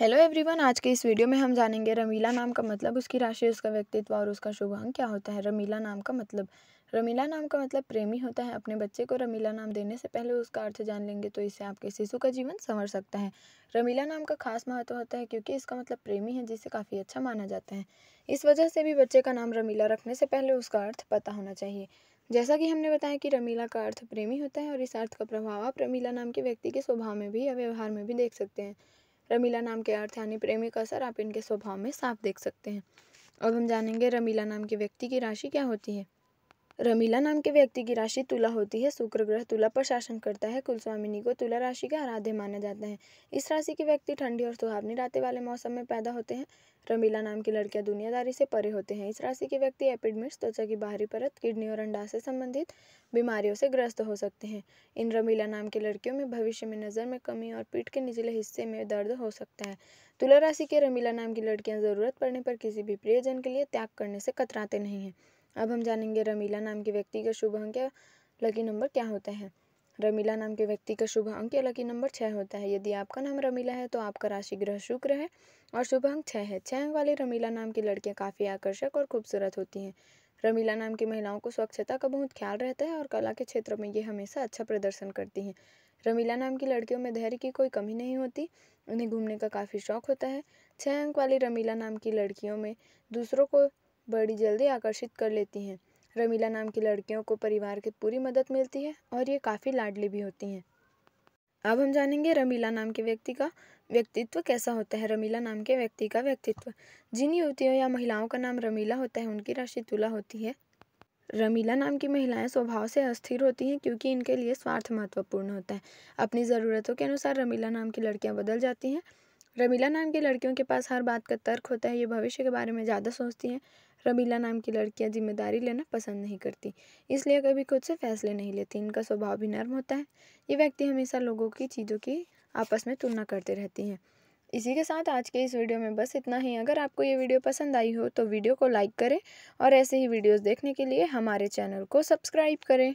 hello everyone आज के इस वीडियो में हम जानेंगे रमीला नाम का मतलब उसकी राशि उसका व्यक्तित्व और उसका शुभ अंग क्या होता है रमीला नाम का मतलब रमीला नाम का मतलब प्रेमी होता है अपने बच्चे को रमीला नाम देने से पहले उसका अर्थ जान लेंगे तो इससे आपके शिशु का जीवन संवर सकता है रमीला नाम का खास महत्व होता है क्योंकि इसका मतलब प्रेमी है जिसे काफ़ी अच्छा माना जाता है इस वजह से भी बच्चे का नाम रमीला रखने से पहले उसका अर्थ पता होना चाहिए जैसा कि हमने बताया कि रमीला का अर्थ प्रेमी होता है और इस अर्थ का प्रभाव आप रमीला नाम के व्यक्ति के स्वभाव में भी या व्यवहार में भी देख सकते हैं रमीला नाम के अर्थ यानी प्रेमी का असर आप इनके स्वभाव में साफ देख सकते हैं अब हम जानेंगे रमीला नाम के व्यक्ति की राशि क्या होती है रमीला नाम के व्यक्ति की राशि तुला होती है शुक्र ग्रह तुला पर शासन करता है कुलस्वामिनी को तुला राशि का आराध्य माना जाता है इस राशि के व्यक्ति ठंडी और सुहावनी रातें वाले मौसम में पैदा होते हैं रमीला नाम की लड़कियां दुनियादारी से परे होते हैं इस राशि के व्यक्ति एपिडमिट्स त्वचा की बाहरी परत किडनी और अंडा से संबंधित बीमारियों से ग्रस्त हो सकते हैं इन रमीला नाम की लड़कियों में भविष्य में नज़र में कमी और पीठ के निचले हिस्से में दर्द हो सकता है तुला राशि के रमीला नाम की लड़कियां ज़रूरत पड़ने पर किसी भी प्रियजन के लिए त्याग करने से कतराते नहीं हैं अब हम जानेंगे रमीला नाम के व्यक्ति का शुभ अंक या लकी नंबर क्या होता है रमीला नाम के व्यक्ति का शुभ अंक या लकी नंबर छः होता है यदि आपका नाम रमीला है तो आपका राशि ग्रह शुक्र है और शुभ अंक छः है छः अंक वाली रमीला नाम की लड़कियाँ काफ़ी आकर्षक और खूबसूरत होती हैं रमीला नाम की महिलाओं को स्वच्छता का बहुत ख्याल रहता है और कला के क्षेत्र में ये हमेशा अच्छा प्रदर्शन करती हैं रमीला नाम की लड़कियों में धैर्य की कोई कमी नहीं होती उन्हें घूमने का काफ़ी शौक होता है छः अंक वाली रमीला नाम की लड़कियों में दूसरों को बड़ी जल्दी आकर्षित कर लेती हैं रमीला नाम की लड़कियों को परिवार की पूरी मदद मिलती है और ये काफ़ी लाडली भी होती हैं अब हम जानेंगे रमीला नाम के व्यक्ति का व्यक्तित्व कैसा होता है रमीला नाम के व्यक्ति का व्यक्तित्व जिन युवतियों या महिलाओं का नाम रमीला होता है उनकी राशि तुला होती है रमीला नाम की महिलाएं स्वभाव से अस्थिर होती हैं क्योंकि इनके लिए स्वार्थ महत्वपूर्ण होता है अपनी ज़रूरतों के अनुसार रमीला नाम की लड़कियां बदल जाती हैं रमीला नाम की लड़कियों के पास हर बात का तर्क होता है ये भविष्य के बारे में ज़्यादा सोचती हैं रमीला नाम की लड़कियां जिम्मेदारी लेना पसंद नहीं करती इसलिए कभी खुद से फैसले नहीं लेती इनका स्वभाव भी नर्म होता है ये व्यक्ति हमेशा लोगों की चीज़ों की आपस में तुलना करते रहती हैं इसी के साथ आज के इस वीडियो में बस इतना ही अगर आपको ये वीडियो पसंद आई हो तो वीडियो को लाइक करें और ऐसे ही वीडियोज़ देखने के लिए हमारे चैनल को सब्सक्राइब करें